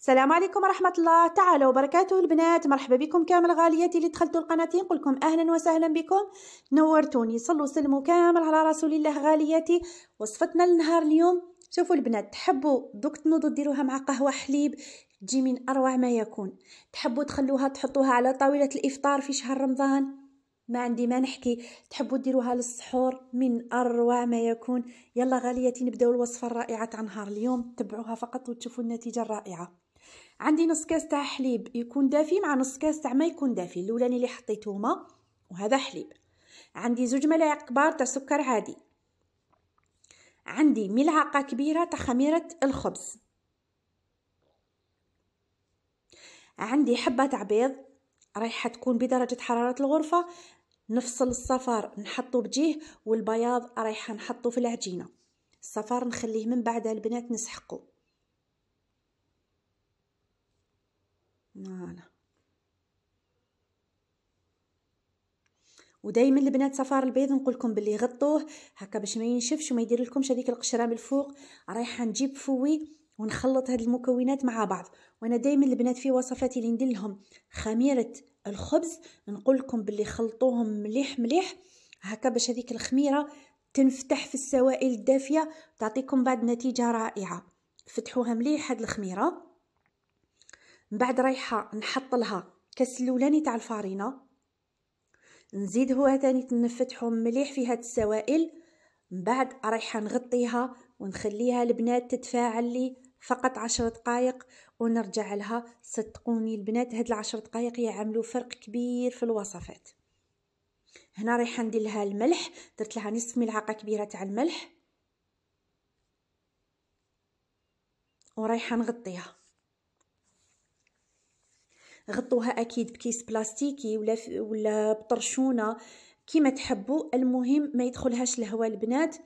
السلام عليكم ورحمة الله تعالى وبركاته البنات مرحبا بكم كامل غالياتي اللي دخلتوا القناتي نقول لكم أهلا وسهلا بكم نورتوني صلوا سلموا كامل على رسول الله غالياتي وصفتنا لنهار اليوم شوفوا البنات تحبوا دوك تنوضوا ديروها مع قهوة حليب تجي من أروع ما يكون تحبوا تخلوها تحطوها على طاولة الإفطار في شهر رمضان ما عندي ما نحكي تحبوا ديروها للسحور من اروع ما يكون يلا غاليتي نبداو الوصفه الرائعه تاع نهار اليوم تبعوها فقط وتشوفوا النتيجه الرائعه عندي نص كاس تاع حليب يكون دافي مع نص كاس تاع ما يكون دافي الاولاني اللي حطيته ما وهذا حليب عندي زوج ملاعق كبار تاع سكر عادي عندي ملعقه كبيره تاع خميره الخبز عندي حبه تاع بيض رايحه تكون بدرجه حراره الغرفه نفصل الصفار نحطو بجيه والبياض رايحه نحطو في العجينه الصفار نخليه من بعدها البنات نسحقه فوالا ودائما البنات صفار البيض نقول لكم باللي غطوه هكا باش ما ينشفش وما يدير لكمش هذيك القشره من الفوق رايحه نجيب فوي ونخلط هاد المكونات مع بعض وانا دائما البنات في وصفاتي اللي ندير لهم خميره الخبز نقول لكم باللي خلطوهم مليح مليح هكا باش هذيك الخميره تنفتح في السوائل الدافيه تعطيكم بعد نتيجه رائعه فتحوها مليح هاد الخميره من بعد رايحه نحط لها كاس الاولاني تاع الفارينه نزيد هو تاني تنفتحو مليح في هاد السوائل من بعد رايحه نغطيها ونخليها البنات تتفاعل لي فقط عشر دقائق ونرجع لها صدقوني البنات هاد العشر دقائق يعملوا فرق كبير في الوصفات هنا رايحه ندير لها الملح درت لها نصف ملعقه كبيره تاع الملح ورايحه نغطيها غطوها اكيد بكيس بلاستيكي ولا ولا بطرشونه كيما تحبوا المهم ما يدخلهاش الهواء البنات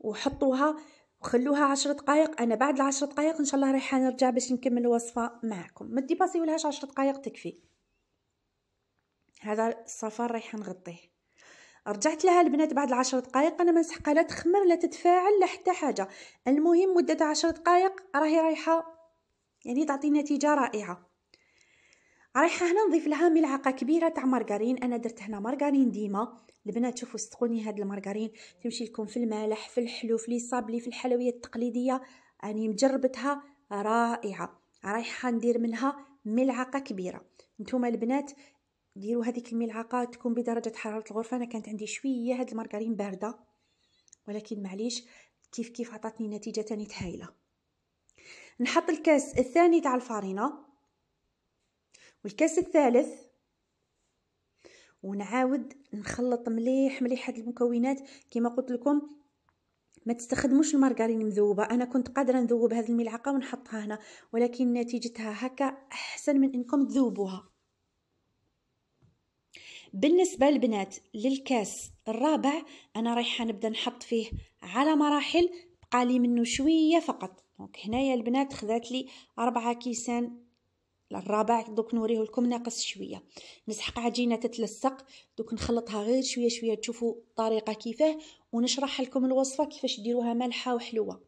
وحطوها وخلوها عشر دقائق انا بعد العشر دقائق ان شاء الله رايحه نرجع باش نكمل الوصفه معكم ما ديباسيولهاش عشر دقائق تكفي هذا الصفار رايحه نغطيه رجعت لها البنات بعد العشر دقائق انا ما نسحقها لا تخمر لا تتفاعل لا حتى حاجه المهم مده عشر دقائق راهي رايحه يعني تعطي نتيجه رائعه رايحه هنا نضيف لها ملعقه كبيره تاع مارغرين انا درت هنا مارغرين ديما البنات شوفوا صدقوني هاد المارغرين تمشي لكم في المالح في الحلو في ليصابلي في الحلويات التقليديه اني مجربتها رائعه رايحه ندير منها ملعقه كبيره نتوما البنات ديروا هذيك الملعقه تكون بدرجه حراره الغرفه انا كانت عندي شويه هاد المارغرين بارده ولكن معليش كيف كيف عطاتني نتيجه تانية هايله نحط الكاس الثاني تاع الفارينه والكاس الثالث ونعاود نخلط مليح مليح هاد المكونات كما قلت لكم ما تستخدموش المارغرين مذوبه انا كنت قادره نذوب هذه الملعقه ونحطها هنا ولكن نتيجتها هكا احسن من انكم تذوبوها بالنسبه البنات للكاس الرابع انا رايحه نبدا نحط فيه على مراحل بقالي منه شويه فقط دونك هنايا البنات خذات لي أربعة كيسان الرابع دوك نوريه لكم ناقص شويه نسحق عجينه تتلصق دوك نخلطها غير شويه شويه تشوفوا الطريقه كيفاه ونشرح لكم الوصفه كيفاش ديروها مالحه وحلوه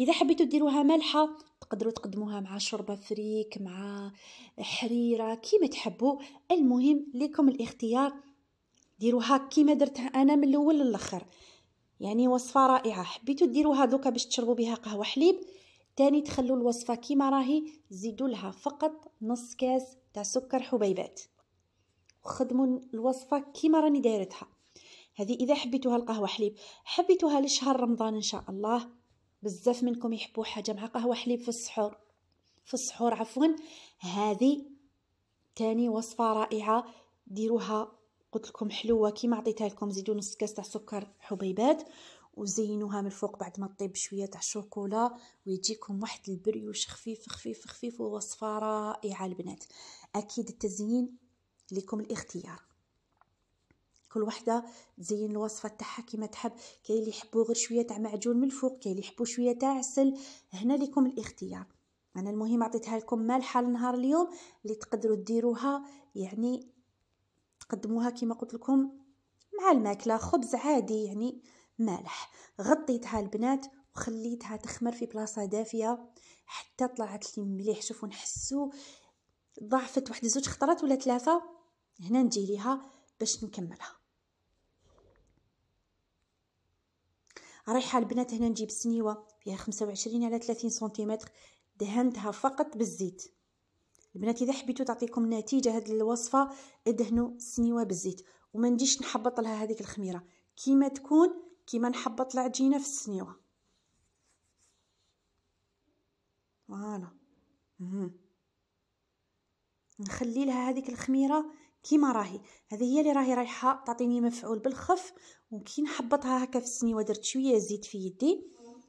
اذا حبيتوا ديروها مالحه تقدروا تقدموها مع شوربه فريك مع حريره كيما تحبوا المهم لكم الاختيار ديروها كيما درتها انا من الاول للاخر يعني وصفه رائعه حبيتوا ديروها دوكا باش تشربوا بها قهوه حليب تاني تخلوا الوصفة كيما راهي زيدوا لها فقط نص كاس تاع سكر حبيبات وخدموا الوصفة كيما راني دايرتها هذه إذا حبيتوها القهوة حليب حبيتوها لشهر رمضان إن شاء الله بزاف منكم يحبوا حاجة مع قهوة حليب في السحور في السحور عفوا هذه تاني وصفة رائعة ديروها قلت لكم حلوة كيما عطيتها لكم زيدوا نص كاس تاع سكر حبيبات وزينوها من الفوق بعد ما طيب شويه تاع الشوكولا ويجيكم واحد البريوش خفيف خفيف خفيف ووصفه رائعه البنات اكيد التزيين لكم الاختيار كل وحده تزين الوصفه تاعها كيما تحب كاين اللي يحبوا غير شويه تاع معجون من الفوق كاين اللي يحبوا شويه تاع عسل هنا لكم الاختيار انا المهم عطيتها لكم مالحه لنهار اليوم اللي تقدروا ديروها يعني تقدموها كيما قلت لكم مع الماكله خبز عادي يعني مالح غطيتها البنات وخليتها تخمر في بلاصه دافيه حتى طلعت لي مليح شوفوا نحسو ضعفت واحد زوج خطرات ولا ثلاثه هنا نجي ليها باش نكملها رايحة البنات هنا نجيب سنيوه فيها خمسة وعشرين على ثلاثين سنتيمتر دهنتها فقط بالزيت البنات اذا حبيتو تعطيكم نتيجه هذه الوصفه ادهنوا السنيوه بالزيت وما نجيش نحبط لها هذيك الخميره كيما تكون كيما نحبط العجينه في السنيوه فوالا نخلي لها هذيك الخميره كيما راهي هذه هي اللي راهي رايحه تعطيني مفعول بالخف وكي نحبطها هكا في السنيوه درت شويه زيت في يدي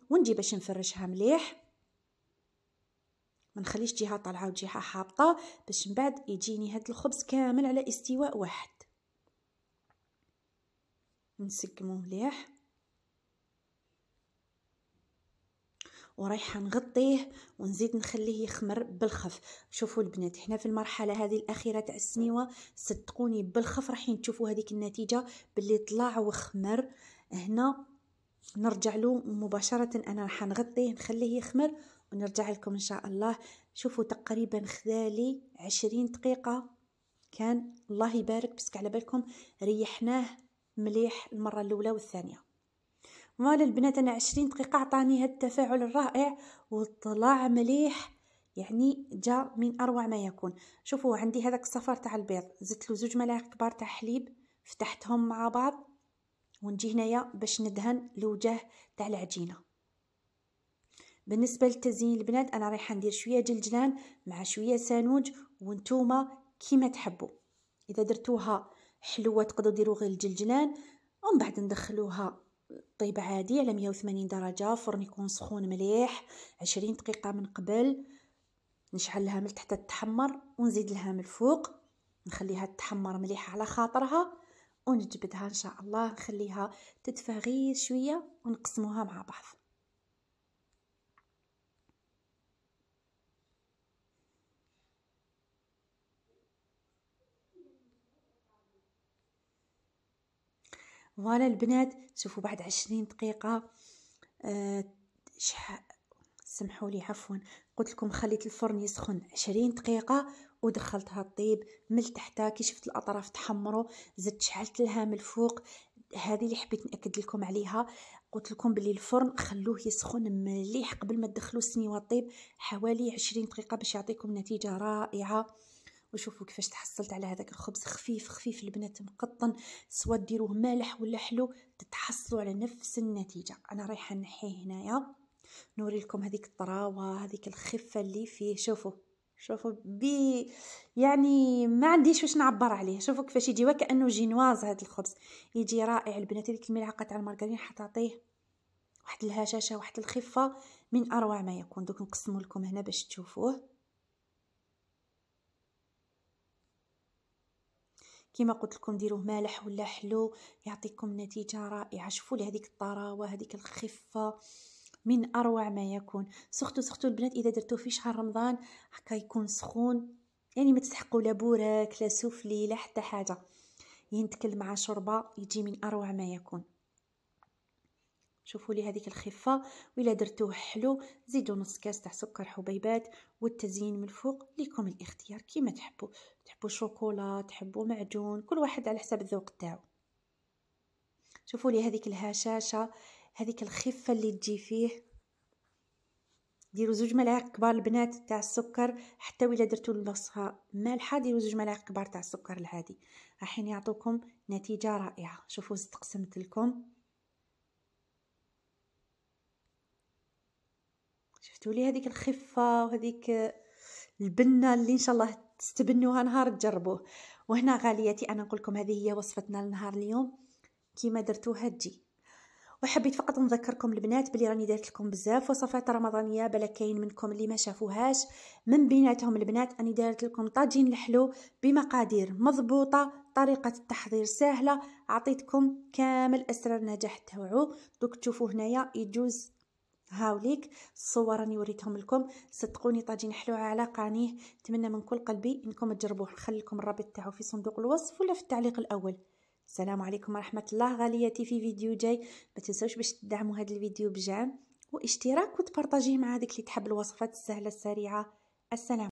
ونجي باش نفرشها مليح ما نخليش جهه طالعه وجهه حابطه باش من بعد يجيني هاد الخبز كامل على استواء واحد نسقمو مليح ورايحه نغطيه ونزيد نخليه يخمر بالخف شوفوا البنات حنا في المرحله هذه الاخيره تاع السنيوه صدقوني بالخف رايحين تشوفوا هذيك النتيجه باللي طلع وخمر هنا نرجع له مباشره انا راح نغطيه نخليه يخمر ونرجع لكم ان شاء الله شوفوا تقريبا خذالي عشرين دقيقه كان الله يبارك بسك على بالكم ريحناه مليح المره الاولى والثانيه مال البنات انا عشرين دقيقة عطاني هاد التفاعل الرائع وطلع مليح يعني جا من اروع ما يكون شوفوا عندي هذاك الصفار تاع البيض زدت له زوج ملاعق كبار تاع حليب فتحتهم مع بعض ونجي هنايا باش ندهن الوجه تاع العجينه بالنسبه للتزيين البنات انا رايحه ندير شويه جلجلان مع شويه سانوج وانتوما كيما تحبوا اذا درتوها حلوه تقدروا ديروا غير الجلجلان ومن بعد ندخلوها طيب عادي على 180 درجة فرن يكون سخون مليح 20 دقيقة من قبل نشعل الهامل تحت تتحمر ونزيد الهامل فوق نخليها تتحمر مليحة على خاطرها ونجبدها ان شاء الله نخليها تدفى غير شوية ونقسموها مع بعض فوالا البنات شوفوا بعد عشرين دقيقة أه سمحوا لي عفوا قلت لكم خليت الفرن يسخن عشرين دقيقة ودخلتها الطيب من تحتها كي شفت الأطراف تحمروا زدت شعلت لها من الفوق هذه اللي حبيت نأكد لكم عليها قلت لكم بلي الفرن خلوه يسخن مليح قبل ما تدخلوا السنيوه الطيب حوالي عشرين دقيقة باش يعطيكم نتيجة رائعة وشوفوا كيفاش تحصلت على هذاك الخبز خفيف خفيف البنات مقطن سواء ديروه مالح ولا حلو تتحصلوا على نفس النتيجه انا رايحه نحيه هنايا نوري لكم هذيك الطراوه هذيك الخفه اللي فيه شوفوا شوفوا بي يعني ما عنديش واش نعبر عليه شوفوا كيفاش يجي وكانه جينواز هذا الخبز يجي رائع البنات هذيك الملعقه تاع المارغرين حتعطيه واحد الهشاشه واحد الخفه من اروع ما يكون دوك نقسمه لكم هنا باش تشوفوه كما قلت لكم ديروه مالح ولا حلو يعطيكم نتيجه رائعه شوفوا لي هذيك الطراوه هذيك الخفه من اروع ما يكون سختو سختو البنات اذا درتوه في شهر رمضان هكا يكون سخون يعني ما تستحقوا لا بوراك لا سفلي لا حتى حاجه ينتكل مع شوربه يجي من اروع ما يكون شوفوا لي هذيك الخفه والا درتوه حلو زيدوا نص كاس تاع سكر حبيبات والتزيين من الفوق ليكم الاختيار كيما تحبوا تحبوا شوكولا تحبوا معجون كل واحد على حسب الذوق تاعو شوفوا لي هذيك الهشاشه هذيك الخفه اللي تجي فيه ديروا زوج ملاعق كبار البنات تاع السكر حتى ولا درتو البصها مالحه ديروا زوج ملاعق كبار تاع السكر العادي راحين يعطوكم نتيجه رائعه شوفوا استقسمت لكم تولي هذيك الخفه وهذيك البنه اللي ان شاء الله تستبنوها نهار تجربوه وهنا غالياتي انا نقول لكم هذه هي وصفتنا لنهار اليوم كيما درتوها تجي وحبيت فقط نذكركم البنات بلي راني دارت لكم بزاف وصفات رمضانيه بلا كاين منكم اللي ما شافوهاش من بيناتهم البنات اني دارت لكم طاجين الحلو بمقادير مضبوطه طريقه التحضير سهله عطيتكم كامل اسرار النجاح تاعو دوك تشوفوا هنايا يجوز هاوليك الصور راني وريتهم لكم صدقوني طاجين حلو على قانيه نتمنى من كل قلبي انكم تجربوه نخلي لكم الرابط تاعو في صندوق الوصف ولا في التعليق الاول السلام عليكم ورحمه الله غاليتي في فيديو جاي ما تنسوش باش تدعموا هذا الفيديو بجام واشتراك وتبارطاجيه مع هذيك اللي تحب الوصفات السهله السريعه السلام